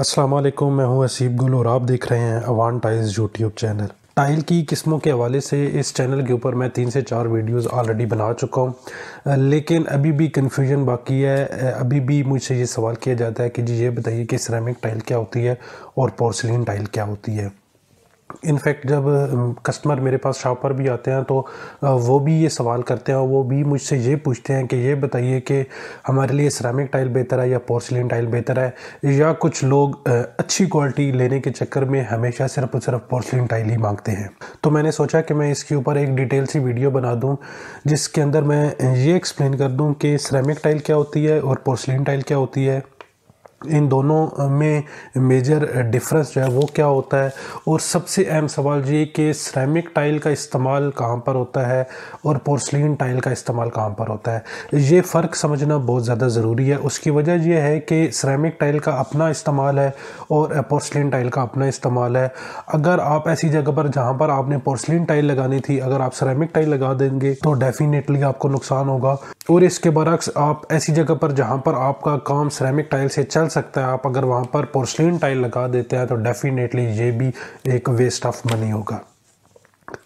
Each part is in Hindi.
अस्सलाम वालेकुम मैं हूं असीब गुल और आप देख रहे हैं Awan tiles YouTube channel tile की किस्मों के हवाले से इस चैनल के ऊपर मैं तीन से चार वीडियोस ऑलरेडी बना चुका हूँ लेकिन अभी भी कन्फ्यूजन बाकी है अभी भी मुझसे ये सवाल किया जाता है कि जी ये बताइए कि सिरेमिक टाइल क्या होती है और पोर्सलिन टाइल क्या होती है इनफैक्ट जब कस्टमर मेरे पास शॉप पर भी आते हैं तो वो भी ये सवाल करते हैं और वो भी मुझसे ये पूछते हैं कि ये बताइए कि हमारे लिए सरामिक टाइल बेहतर है या पोर्सलिन टाइल बेहतर है या कुछ लोग अच्छी क्वालिटी लेने के चक्कर में हमेशा सिर्फ और सिर्फ पोर्सलिन टाइल ही मांगते हैं तो मैंने सोचा कि मैं इसके ऊपर एक डिटेल सी वीडियो बना दूँ जिसके अंदर मैं ये एक्सप्लेन कर दूँ कि सरामिक टाइल क्या होती है और पोर्सलिन टाइल क्या होती है इन दोनों में मेजर डिफरेंस जो है वो क्या होता है और सबसे अहम सवाल ये कि सरेमिक टाइल का इस्तेमाल कहाँ पर होता है और पोर्सलिन टाइल का इस्तेमाल कहाँ पर होता है ये फ़र्क समझना बहुत ज़्यादा ज़रूरी है उसकी वजह यह है कि सरेमिक टाइल का अपना इस्तेमाल है और पोर्सलिन टाइल का अपना इस्तेमाल है अगर आप ऐसी जगह पर जहाँ पर आपने पोर्सलिन टाइल लगानी थी अगर आप सरेमिक टाइल लगा देंगे तो डेफिनेटली आपको नुकसान होगा और इसके बरक्स आप ऐसी जगह पर जहाँ पर आपका काम सरेमिक टाइल से चल निकल सकता है आप अगर वहाँ पर पोर्सलिन टाइल लगा देते हैं तो डेफिनेटली ये भी एक वेस्ट ऑफ मनी होगा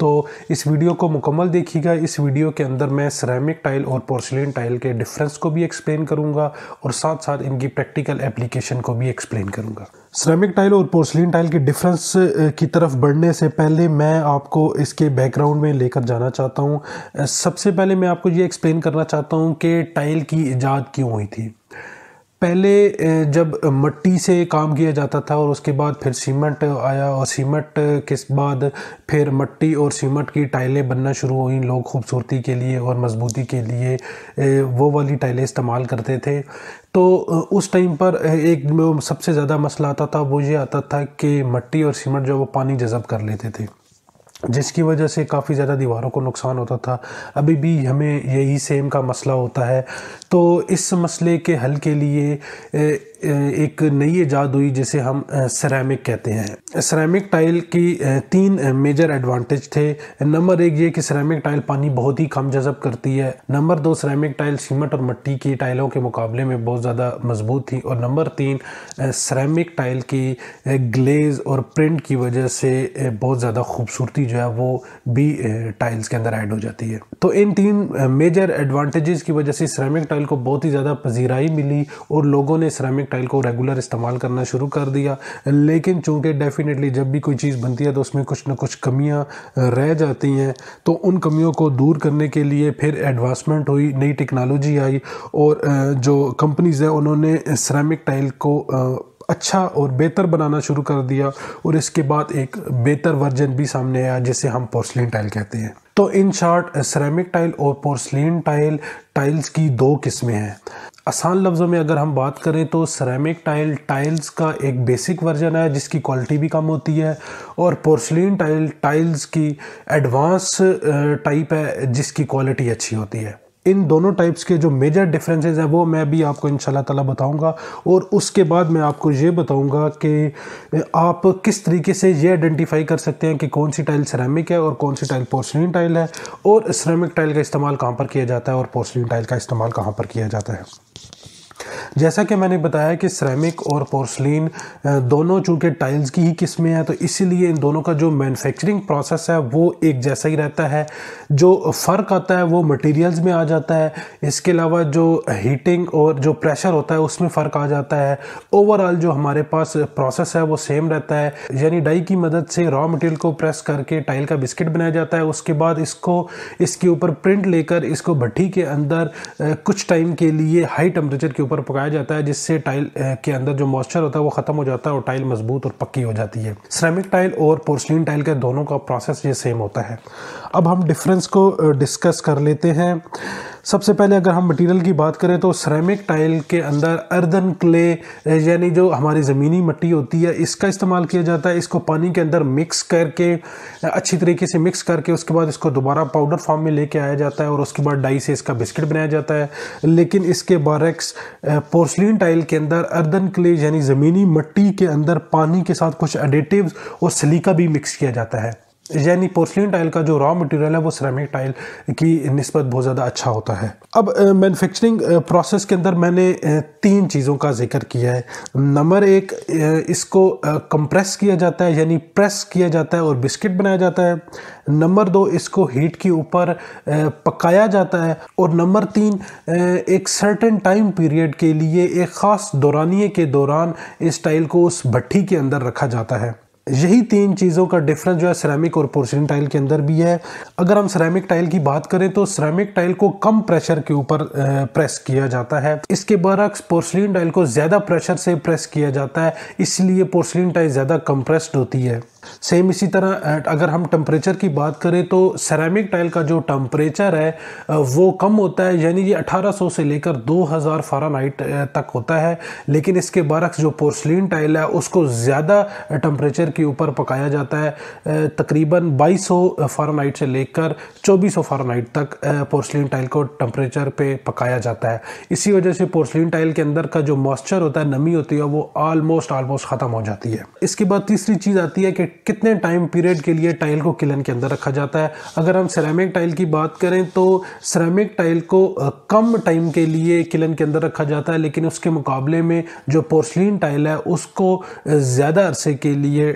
तो इस वीडियो को मुकम्मल देखिएगा इस वीडियो के अंदर मैं सरेमिक टाइल और पोर्सलिन टाइल के डिफरेंस को भी एक्सप्लेन करूंगा और साथ साथ इनकी प्रैक्टिकल एप्लीकेशन को भी एक्सप्लेन करूंगा सरेमिक टाइल और पोर्सलिन टाइल के डिफरेंस की तरफ बढ़ने से पहले मैं आपको इसके बैकग्राउंड में लेकर जाना चाहता हूँ सबसे पहले मैं आपको ये एक्सप्लेन करना चाहता हूँ कि टाइल की ईजाद क्यों हुई थी पहले जब मट्टी से काम किया जाता था और उसके बाद फिर सीमेंट आया और सीमेंट के बाद फिर मट्टी और सीमेंट की टाइलें बनना शुरू हुई लोग खूबसूरती के लिए और मजबूती के लिए वो वाली टाइलें इस्तेमाल करते थे तो उस टाइम पर एक सबसे ज़्यादा मसला आता था वो ये आता था कि मट्टी और सीमेंट जो वो पानी जज़ब कर लेते थे जिसकी वजह से काफ़ी ज़्यादा दीवारों को नुकसान होता था अभी भी हमें यही सेम का मसला होता है तो इस मसले के हल के लिए एक नई ईजाद हुई जिसे हम सरेमिक कहते हैं सरेमिक टाइल की तीन मेजर एडवांटेज थे नंबर एक ये कि सरेमिक टाइल पानी बहुत ही कम जजब करती है नंबर दो सरेमिक टाइल सीमट और मट्टी की टाइलों के मुकाबले में बहुत ज़्यादा मजबूत थी और नंबर तीन सरेमिक टाइल की ग्लेज और प्रिंट की वजह से बहुत ज़्यादा खूबसूरती जो है वो भी टाइल्स के अंदर ऐड हो जाती है तो इन तीन मेजर एडवांटेजेस की वजह से सरेमिक टाइल को बहुत ही ज़्यादा पजीराई मिली और लोगों ने सरेमिक टाइल को रेगुलर इस्तेमाल करना शुरू कर दिया लेकिन चूँकि डेफिनेटली जब भी कोई चीज़ बनती है तो उसमें कुछ ना कुछ कमियाँ रह जाती हैं तो उन कमियों को दूर करने के लिए फिर एडवांसमेंट हुई नई टेक्नोलॉजी आई और जो कंपनीज़ हैं उन्होंने सरामिक टाइल को अच्छा और बेहतर बनाना शुरू कर दिया और इसके बाद एक बेहतर वर्जन भी सामने आया जिसे हम पोर्सलिन टाइल कहते हैं तो इन शॉर्ट सरेमिक टाइल और पोर्सलिन टाइल टाइल्स की दो किस्में हैं आसान लफ्ज़ों में अगर हम बात करें तो सरेमिक टाइल टाइल्स का एक बेसिक वर्जन है जिसकी क्वालिटी भी कम होती है और पोर्सलिन टाइल टाइल्स की एडवांस टाइप है जिसकी क्वालिटी अच्छी होती है इन दोनों टाइप्स के जो मेजर डिफरेंसेस हैं वो मैं भी आपको इन ताला बताऊंगा और उसके बाद मैं आपको ये बताऊंगा कि आप किस तरीके से ये आइडेंटिफाई कर सकते हैं कि कौन सी टाइल सरेमिक है और कौन सी टाइल पोर्सलिन टाइल है और सरेमिक टाइल का इस्तेमाल कहाँ पर किया जाता है और पोर्सलिन टाइल का इस्तेमाल कहाँ पर किया जाता है जैसा कि मैंने बताया कि सरेमिक और पोर्सलिन दोनों चूँकि टाइल्स की ही किस्में हैं तो इसीलिए इन दोनों का जो मैन्युफैक्चरिंग प्रोसेस है वो एक जैसा ही रहता है जो फ़र्क आता है वो मटेरियल्स में आ जाता है इसके अलावा जो हीटिंग और जो प्रेशर होता है उसमें फ़र्क आ जाता है ओवरऑल जो हमारे पास प्रोसेस है वो सेम रहता है यानी डाई की मदद से रॉ मटेरियल को प्रेस करके टाइल का बिस्किट बनाया जाता है उसके बाद इसको इसके ऊपर प्रिंट लेकर इसको भट्टी के अंदर कुछ टाइम के लिए हाई टेम्परेचर के ऊपर पर पकाया जाता है जिससे टाइल के अंदर जो मॉइस्चर होता है वो ख़त्म हो जाता है और टाइल मजबूत और पक्की हो जाती है सिरेमिक टाइल और पोर्सलिन टाइल के दोनों का प्रोसेस ये सेम होता है अब हम डिफरेंस को डिस्कस कर लेते हैं सबसे पहले अगर हम मटेरियल की बात करें तो सरेमिक टाइल के अंदर अर्दन क्ले यानी जो हमारी ज़मीनी मिट्टी होती है इसका इस्तेमाल किया जाता है इसको पानी के अंदर मिक्स करके अच्छी तरीके से मिक्स करके उसके बाद इसको दोबारा पाउडर फॉर्म में लेके आया जाता है और उसके बाद डाई से इसका बिस्किट बनाया जाता है लेकिन इसके बारक्स पोर्सलिन टाइल के अंदर अर्दन क्ले यानी ज़मीनी मट्टी के अंदर पानी के साथ कुछ एडिटिव और सलीका भी मिक्स किया जाता है यानी पोर्सलिन टाइल का जो रॉ मटेरियल है वो सिरेमिक टाइल की नस्बत बहुत ज़्यादा अच्छा होता है अब मैनुफेक्चरिंग प्रोसेस के अंदर मैंने तीन चीज़ों का जिक्र किया है नंबर एक इसको कंप्रेस किया जाता है यानी प्रेस किया जाता है और बिस्किट बनाया जाता है नंबर दो इसको हीट के ऊपर पकाया जाता है और नंबर तीन एक सर्टेन टाइम पीरियड के लिए एक ख़ास दौरानिए के दौरान इस टाइल को उस भट्टी के अंदर रखा जाता है यही तीन चीज़ों का डिफरेंस जो है सिरेमिक और पोर्सिन टाइल के अंदर भी है अगर हम सिरेमिक टाइल की बात करें तो सिरेमिक टाइल को कम प्रेशर के ऊपर प्रेस किया जाता है इसके बरक्स पोर्सिन टाइल को ज़्यादा प्रेशर से प्रेस किया जाता है इसलिए पोर्सिन टाइल ज़्यादा कंप्रेस्ड होती है सेम इसी तरह अगर हम टेम्परेचर की बात करें तो सेरेमिक टाइल का जो टम्परेचर है वो कम होता है यानी ये 1800 से लेकर 2000 फारानाइट तक होता है लेकिन इसके बरक्स जो पोर्सलिन टाइल है उसको ज़्यादा के के ऊपर पकाया जाता है तकरीबन 2200 फारेनहाइट से लेकर 2400 फारेनहाइट तक पोर्सलिन टाइल को टम्परेचर पे पकाया जाता है इसी वजह से पोर्सलिन टाइल के अंदर का जो मॉइस्चर होता है नमी होती है वो आलमोस्ट आलमोस्ट ख़त्म हो जाती है इसके बाद तीसरी चीज़ आती है कि कितने टाइम पीरियड के लिए टाइल को किलन के अंदर रखा जाता है अगर हम सरेमिक टाइल की बात करें तो सरेमिक टाइल को कम टाइम के लिए किलन के अंदर रखा जाता है लेकिन उसके मुकाबले में जो पोर्सलिन टाइल है उसको ज़्यादा अरसे के लिए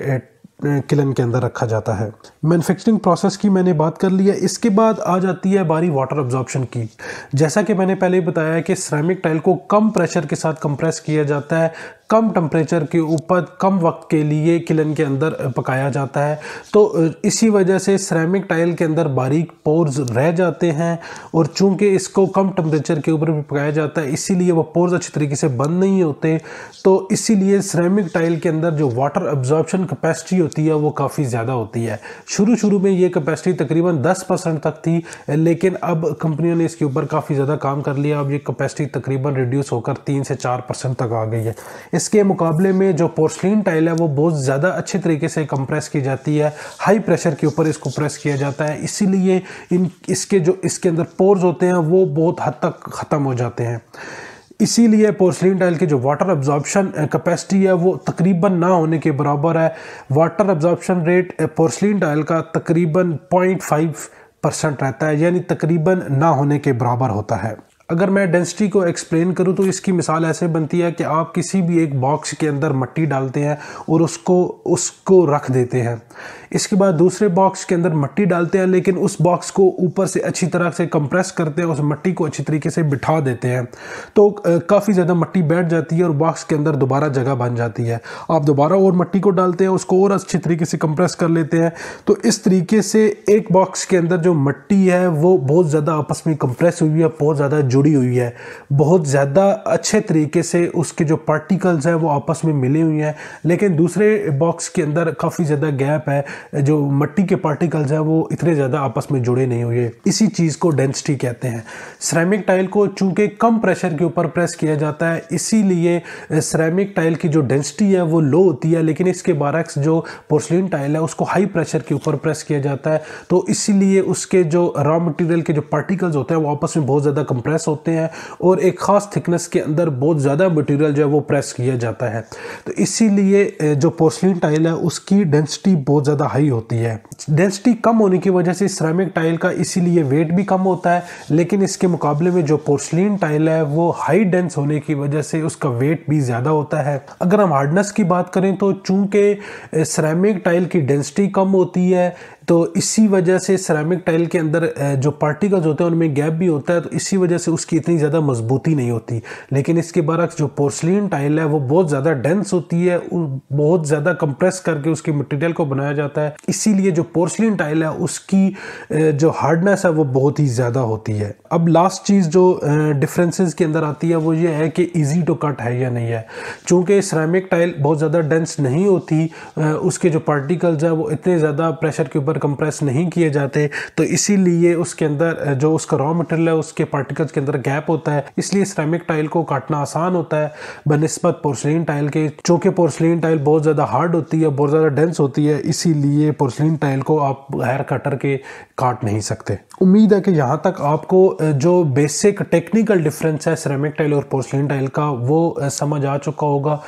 किलन के अंदर रखा जाता है मैन्युफैक्चरिंग प्रोसेस की मैंने बात कर ली है इसके बाद आ जाती है बारी वाटर ऑब्जॉर्प्शन की जैसा कि मैंने पहले बताया कि सिरेमिक टाइल को कम प्रेशर के साथ कंप्रेस किया जाता है कम टेम्परेचर के ऊपर कम वक्त के लिए किलन के अंदर पकाया जाता है तो इसी वजह से सरेमिक टाइल के अंदर बारीक पोर्स रह जाते हैं और चूंकि इसको कम टेम्परेचर के ऊपर भी पकाया जाता है इसीलिए वो पोर्स अच्छे तरीके से बंद नहीं होते तो इसीलिए सरेमिक टाइल के अंदर जो वाटर अब्जॉर्बशन कैपेसिटी होती है वो काफ़ी ज़्यादा होती है शुरू शुरू में ये कैपेसिटी तकरीबन दस परसेंट तक थी लेकिन अब कंपनियों ने इसके ऊपर काफ़ी ज़्यादा काम कर लिया अब ये कैपेसिटी तकरीबन रिड्यूस होकर तीन से चार परसेंट तक आ गई है इसके मुकाबले में जो पोर्सलिन टाइल है वो बहुत ज़्यादा अच्छे तरीके से कंप्रेस की जाती है हाई प्रेशर के ऊपर इसको प्रेस किया जाता है इसीलिए इन इसके जो इसके अंदर पोर्स होते हैं वो बहुत हद तक ख़त्म हो जाते हैं इसीलिए पोर्सलिन टाइल की जो वाटर एब्जॉर्बशन कैपेसिटी है वो तकरीबन ना होने के बराबर है water absorption rate porcelain tile का तकरीबन पॉइंट परसेंट रहता है यानी तकरीबन ना होने के बराबर होता है अगर मैं डेंसिटी को एक्सप्लेन करूं तो इसकी मिसाल ऐसे बनती है कि आप किसी भी एक बॉक्स के अंदर मट्टी डालते हैं और उसको उसको रख देते हैं इसके बाद दूसरे बॉक्स के अंदर मट्टी डालते हैं लेकिन उस बॉक्स को ऊपर से अच्छी तरह से कंप्रेस करते हैं उस मट्टी को अच्छी तरीके से बिठा देते हैं तो काफ़ी ज़्यादा मट्टी बैठ जाती है और बॉक्स के अंदर दोबारा जगह बन जाती है आप दोबारा और मट्टी को डालते हैं उसको और अच्छी तरीके से कंप्रेस कर लेते हैं तो इस तरीके से एक बॉक्स के अंदर जो मट्टी है वो बहुत ज़्यादा आपस में कंप्रेस हुई है बहुत ज़्यादा जुड़ी हुई है बहुत ज़्यादा अच्छे तरीके से उसके जो पार्टिकल्स हैं वो आपस में मिले हुए हैं लेकिन दूसरे बॉक्स के अंदर काफ़ी ज़्यादा गैप है जो मट्टी के पार्टिकल्स हैं वो इतने ज़्यादा आपस में जुड़े नहीं हुए इसी चीज़ को डेंसिटी कहते हैं सरेमिक टाइल को चूँकि कम प्रेशर के ऊपर प्रेस किया जाता है इसीलिए सरेमिक टाइल की जो डेंसिटी है वो लो होती है लेकिन इसके बारक्स जो पोर्सलिन टाइल है उसको हाई प्रेशर के ऊपर प्रेस किया जाता है तो इसीलिए उसके जो रॉ मटेरियल के जो पार्टिकल्स होते हैं वो आपस में बहुत ज़्यादा कंप्रेस प्रेस होते हैं और एक ख़ास थिकनेस के अंदर बहुत ज़्यादा मटेरियल जो है वो प्रेस किया जाता है तो इसीलिए जो पोर्सलिन टाइल है उसकी डेंसिटी बहुत ज़्यादा हाई होती है डेंसिटी कम होने की वजह से सरामिक टाइल का इसीलिए वेट भी कम होता है लेकिन इसके मुकाबले में जो पोस्लिन टाइल है वो हाई डेंस होने की वजह से उसका वेट भी ज़्यादा होता है अगर हम हार्डनेस की बात करें तो चूंकि सरामिक टाइल की डेंसिटी कम होती है तो इसी वजह से सरामिक टाइल के अंदर जो पार्टिकल्स होते हैं उनमें गैप भी होता है तो इसी वजह से उसकी इतनी ज़्यादा मजबूती नहीं होती लेकिन इसके बरक्स जो पोर्सलिन टाइल है वो बहुत ज़्यादा डेंस होती है बहुत ज़्यादा कंप्रेस करके उसके मटेरियल को बनाया जाता है इसीलिए जो पोर्सलिन टाइल है उसकी जो हार्डनेस है वो बहुत ही ज़्यादा होती है अब लास्ट चीज़ जो डिफ्रेंसेज के अंदर आती है वो ये है कि ईजी टू कट है या नहीं है चूँकि सरामिक टाइल बहुत ज़्यादा डेंस नहीं होती उसके जो पार्टिकल्स हैं वो इतने ज़्यादा प्रेशर के ऊपर पर कंप्रेस नहीं किए जाते तो इसीलिए उसके अंदर जो उसका रॉ मटेरियल है उसके पार्टिकल्स के अंदर गैप होता है इसलिए सिरेमिक टाइल को काटना आसान होता है बनस्बत पोर्सलिन टाइल के चूँकि पोर्सलिन टाइल बहुत ज़्यादा हार्ड होती है बहुत ज़्यादा डेंस होती है इसीलिए पोर्सलिन टाइल को आप हेयर कटर के काट नहीं सकते उम्मीद है कि यहाँ तक आपको जो बेसिक टेक्निकल डिफरेंस है सिरेमिक टाइल और पोर्सलिन टाइल का वो समझ आ चुका होगा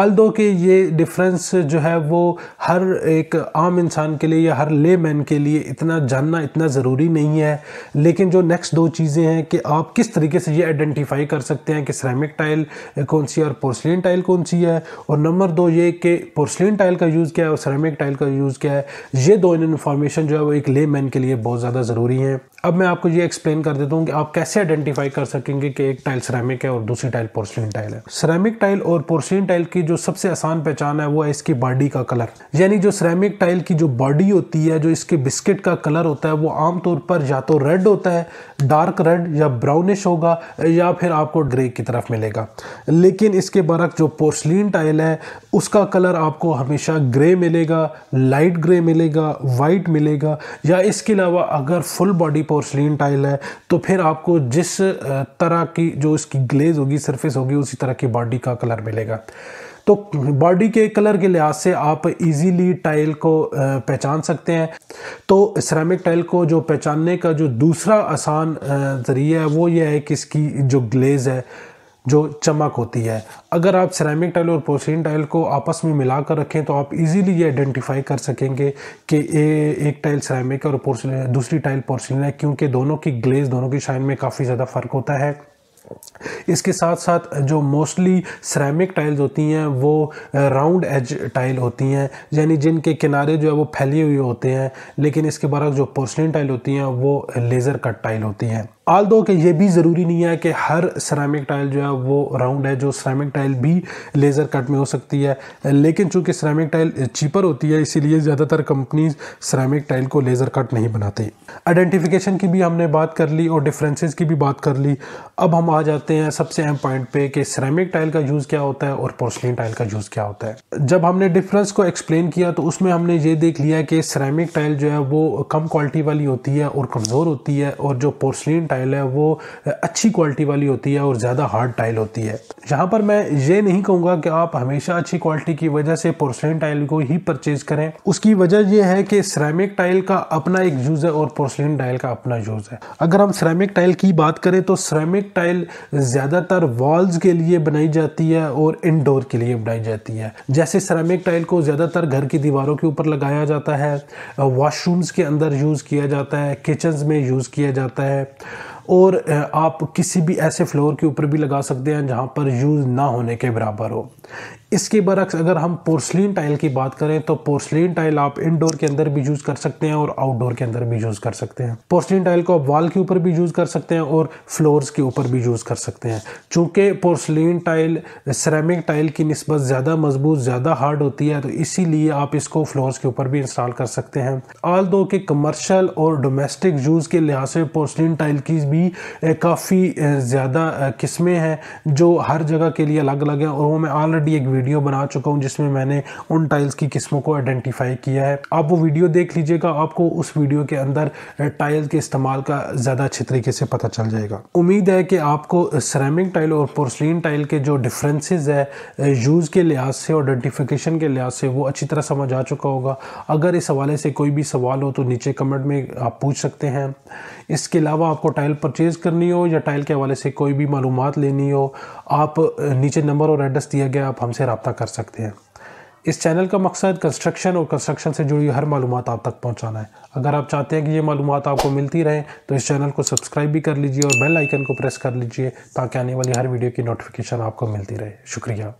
आल दो के ये डिफरेंस जो है वो हर एक आम इंसान के लिए या हर ले ले मैन के लिए इतना जानना इतना ज़रूरी नहीं है लेकिन जो नेक्स्ट दो चीज़ें हैं कि आप किस तरीके से ये आइडेंटिफाई कर सकते हैं कि सरेमिक टाइल कौन सी है और पोर्सलिन टाइल कौन सी है और नंबर दो ये कि पोर्सलिन टाइल का यूज़ क्या है और सरेमिक टाइल का यूज़ क्या है ये दो इन्फॉर्मेशन जो है वो एक ले मैन के लिए बहुत ज़्यादा ज़रूरी है अब मैं आपको ये एक्सप्लेन कर देता हूँ कि आप कैसे आइडेंटिफाई कर सकेंगे कि एक टाइल सरेमिक है और दूसरी टाइल पोर्सलिन टाइल है सरेमिक टाइल और पोर्सलिन टाइल की जो सबसे आसान पहचान है वो है इसकी बॉडी का कलर यानी जो सरेमिक टाइल की जो बॉडी होती है जो इसके बिस्किट का कलर होता है वो आमतौर पर या तो रेड होता है डार्क रेड या ब्राउनिश होगा या फिर आपको ग्रे की तरफ मिलेगा लेकिन इसके बरक जो पोर्सलिन टाइल है उसका कलर आपको हमेशा ग्रे मिलेगा लाइट ग्रे मिलेगा वाइट मिलेगा या इसके अलावा अगर फुल बॉडी पोर्सलिन टाइल है तो फिर आपको जिस तरह की जो इसकी ग्लेज होगी सरफेस होगी उसी तरह की बॉडी का कलर मिलेगा तो बॉडी के कलर के लिहाज से आप इजीली टाइल को पहचान सकते हैं तो सरामिक टाइल को जो पहचानने का जो दूसरा आसान ज़रिया है वो ये है कि इसकी जो ग्लेज़ है जो चमक होती है अगर आप सरामिक टाइल और पोर्सिन टाइल को आपस में मिला कर रखें तो आप इजीली ये आइडेंटिफाई कर सकेंगे कि ए, एक टाइल है और पोर्सिन दूसरी टाइल पोर्सिन है क्योंकि दोनों की ग्लेज दोनों की शाइन में काफ़ी ज़्यादा फ़र्क होता है इसके साथ साथ जो मोस्टली सरेमिक टाइल्स होती हैं वो राउंड एज टाइल होती हैं यानी जिनके किनारे जो है वो फैले हुए होते हैं लेकिन इसके बारे जो पोर्सलिन टाइल होती हैं वो लेज़र कट टाइल होती हैं आल दो कि ये भी ज़रूरी नहीं है कि हर सरामिक टाइल जो है वो राउंड है जो सरामिक टाइल भी लेज़र कट में हो सकती है लेकिन चूंकि सरामिक टाइल चीपर होती है इसीलिए ज़्यादातर कंपनीज सरामिक टाइल को लेज़र कट नहीं बनाती आइडेंटिफिकेशन की भी हमने बात कर ली और डिफरेंसेस की भी बात कर ली अब हम आ जाते हैं सबसे अहम पॉइंट पे कि सरामिक टाइल का यूज़ क्या होता है और पोर्सलिन टाइल का यूज़ क्या होता है जब हमने डिफरेंस को एक्सप्लेन किया तो उसमें हमने ये देख लिया कि सरामिक टाइल जो है वो कम क्वालिटी वाली होती है और कमज़ोर होती है और जो पोर्सलिन टाइल है वो अच्छी क्वालिटी वाली होती है और ज़्यादा हार्ड टाइल होती है यहाँ पर मैं ये नहीं कहूँगा कि आप हमेशा अच्छी क्वालिटी की वजह से पोर्सलिन टाइल को ही परचेज करें उसकी वजह यह है कि सरेमिक टाइल का अपना एक यूज़ है और पोर्सलिन टाइल का अपना यूज़ है अगर हम सरेमिक टाइल की बात करें तो सरामिक टाइल ज़्यादातर वॉल्स के लिए बनाई जाती है और इनडोर के लिए बनाई जाती है जैसे सरेमिक टाइल को ज़्यादातर घर की दीवारों के ऊपर लगाया जाता है वॉशरूम्स के अंदर यूज़ किया जाता है किचन्स में यूज़ किया जाता है और आप किसी भी ऐसे फ्लोर के ऊपर भी लगा सकते हैं जहाँ पर यूज़ ना होने के बराबर हो इसके बरक्स अगर हम पोर्सलिन टाइल की बात करें तो पोर्सलिन टाइल आप इनडोर के अंदर भी यूज़ कर सकते हैं और आउटडोर के अंदर भी यूज़ कर सकते हैं पोर्सलिन टाइल को आप वॉल के ऊपर भी यूज़ कर सकते हैं और फ्लोर्स के ऊपर भी यूज़ कर सकते हैं चूँकि पोर्सलिन टाइल सरामिक टाइल की नस्बत ज़्यादा मजबूत ज़्यादा हार्ड होती है तो इसीलिए आप इसको फ्लोर्स के ऊपर भी इंस्टॉल कर सकते हैं आल दो के कमर्शल और डोमेस्टिक यूज़ के लिहाज से पोर्सलिन टाइल की भी काफ़ी ज़्यादा किस्में हैं जो हर जगह के लिए अलग अलग हैं और वो मैं ऑलरेडी एक वीडियो वीडियो बना चुका हूँ जिसमें मैंने उन टाइल्स की किस्मों को आइडेंटिफाई किया है आप वो वीडियो देख लीजिएगा आपको उस वीडियो के अंदर टाइल के इस्तेमाल का ज़्यादा अच्छे तरीके से पता चल जाएगा उम्मीद है कि आपको सरेमिक टाइल और पोर्सलिन टाइल के जो डिफ्रेंसेज है यूज़ के लिहाज से और आइडेंटिफिकेशन के लिहाज से वो अच्छी तरह समझ आ चुका होगा अगर इस हवाले से कोई भी सवाल हो तो नीचे कमेंट में आप पूछ सकते हैं इसके अलावा आपको टाइल परचेज़ करनी हो या टाइल के हवाले से कोई भी मालूम लेनी हो आप नीचे नंबर और एड्रेस दिया गया आप हमसे रबता कर सकते हैं इस चैनल का मकसद कंस्ट्रक्शन और कंस्ट्रक्शन से जुड़ी हर मालूम आप तक पहुँचाना है अगर आप चाहते हैं कि ये मालूम आपको मिलती रहे तो इस चैनल को सब्सक्राइब भी कर लीजिए और बेल आइकन को प्रेस कर लीजिए ताकि आने वाली हर वीडियो की नोटिफिकेशन आपको मिलती रहे शुक्रिया